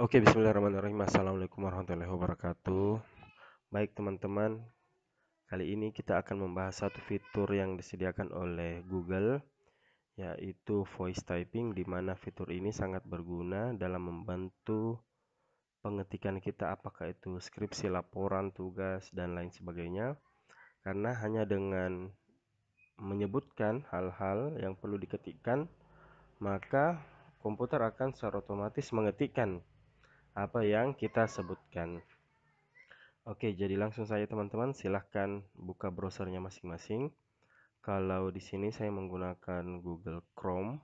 Oke, bismillahirrahmanirrahim. Assalamualaikum warahmatullahi wabarakatuh. Baik, teman-teman. Kali ini kita akan membahas satu fitur yang disediakan oleh Google, yaitu voice typing, di mana fitur ini sangat berguna dalam membantu pengetikan kita, apakah itu skripsi, laporan, tugas, dan lain sebagainya. Karena hanya dengan menyebutkan hal-hal yang perlu diketikkan, maka komputer akan secara otomatis mengetikkan apa yang kita sebutkan. Oke, jadi langsung saja teman-teman, silahkan buka browsernya masing-masing. Kalau di sini saya menggunakan Google Chrome.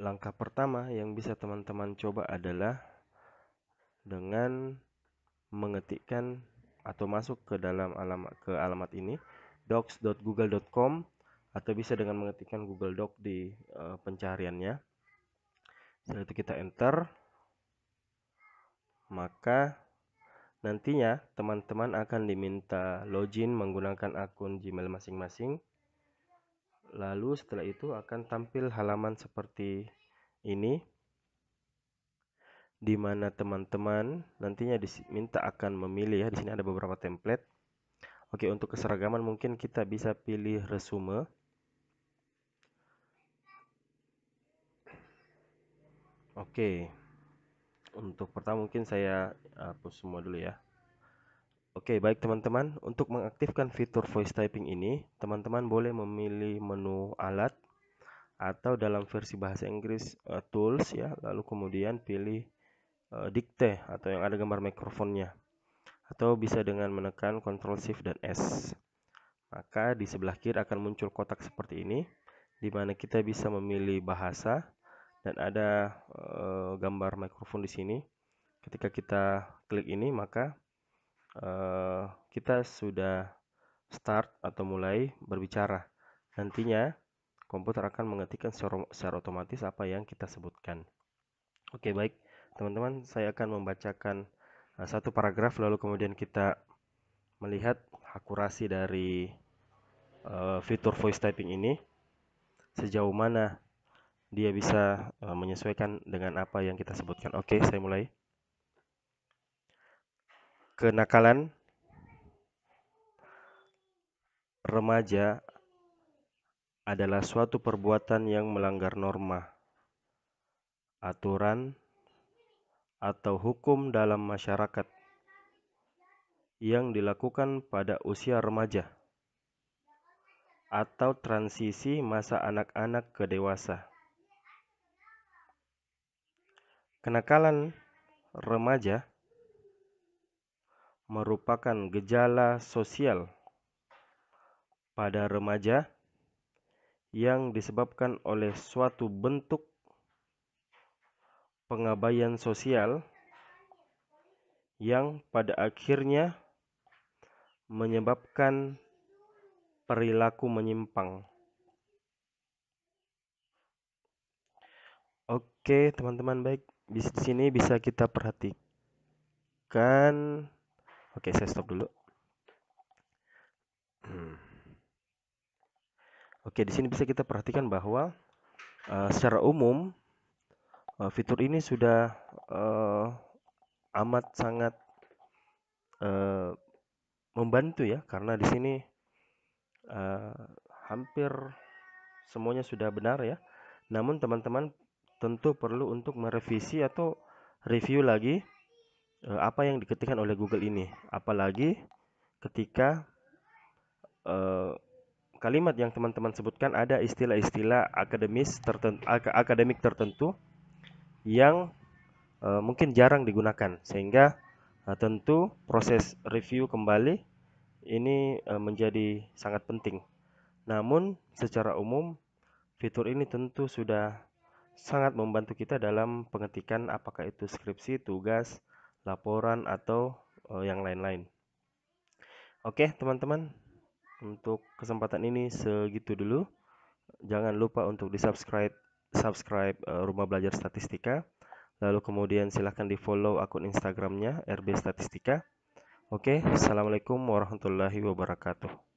Langkah pertama yang bisa teman-teman coba adalah dengan mengetikkan atau masuk ke dalam alamat ke alamat ini docs.google.com atau bisa dengan mengetikkan Google Doc di uh, pencariannya setelah itu kita enter maka nantinya teman-teman akan diminta login menggunakan akun Gmail masing-masing lalu setelah itu akan tampil halaman seperti ini di mana teman-teman nantinya diminta akan memilih ya di sini ada beberapa template Oke, untuk keseragaman mungkin kita bisa pilih resume. Oke. Untuk pertama mungkin saya eh, hapus semua dulu ya. Oke, baik teman-teman, untuk mengaktifkan fitur voice typing ini, teman-teman boleh memilih menu alat atau dalam versi bahasa Inggris uh, tools ya, lalu kemudian pilih uh, dikte atau yang ada gambar mikrofonnya. Atau bisa dengan menekan Ctrl Shift dan S. Maka di sebelah kiri akan muncul kotak seperti ini di mana kita bisa memilih bahasa dan ada uh, gambar mikrofon di sini. Ketika kita klik ini maka uh, kita sudah start atau mulai berbicara. Nantinya komputer akan mengetikkan secara, secara otomatis apa yang kita sebutkan. Oke, baik. Teman-teman, saya akan membacakan uh, satu paragraf lalu kemudian kita melihat akurasi dari uh, fitur voice typing ini sejauh mana dia bisa uh, menyesuaikan dengan apa yang kita sebutkan. Oke, saya mulai. Kenakalan remaja adalah suatu perbuatan yang melanggar norma, aturan, atau hukum dalam masyarakat yang dilakukan pada usia remaja atau transisi masa anak-anak ke dewasa Kenakalan remaja merupakan gejala sosial pada remaja yang disebabkan oleh suatu bentuk pengabaian sosial yang pada akhirnya menyebabkan perilaku menyimpang. Oke, teman-teman, baik di sini bisa kita perhatikan oke saya stop dulu hmm. oke di sini bisa kita perhatikan bahwa uh, secara umum uh, fitur ini sudah uh, amat sangat uh, membantu ya karena di sini uh, hampir semuanya sudah benar ya namun teman-teman tentu perlu untuk merevisi atau review lagi uh, apa yang diketikkan oleh Google ini. Apalagi ketika uh, kalimat yang teman-teman sebutkan ada istilah-istilah akademis tertentu, ak akademik tertentu yang uh, mungkin jarang digunakan sehingga uh, tentu proses review kembali ini uh, menjadi sangat penting. Namun secara umum fitur ini tentu sudah sangat membantu kita dalam pengetikan apakah itu skripsi, tugas, laporan atau uh, yang lain-lain. Oke, teman-teman, untuk kesempatan ini segitu dulu. Jangan lupa untuk di-subscribe subscribe eh, Rumah Belajar Statistika. Lalu kemudian silahkan di-follow akun Instagramnya RB Statistika. Oke, Assalamualaikum warahmatullahi wabarakatuh.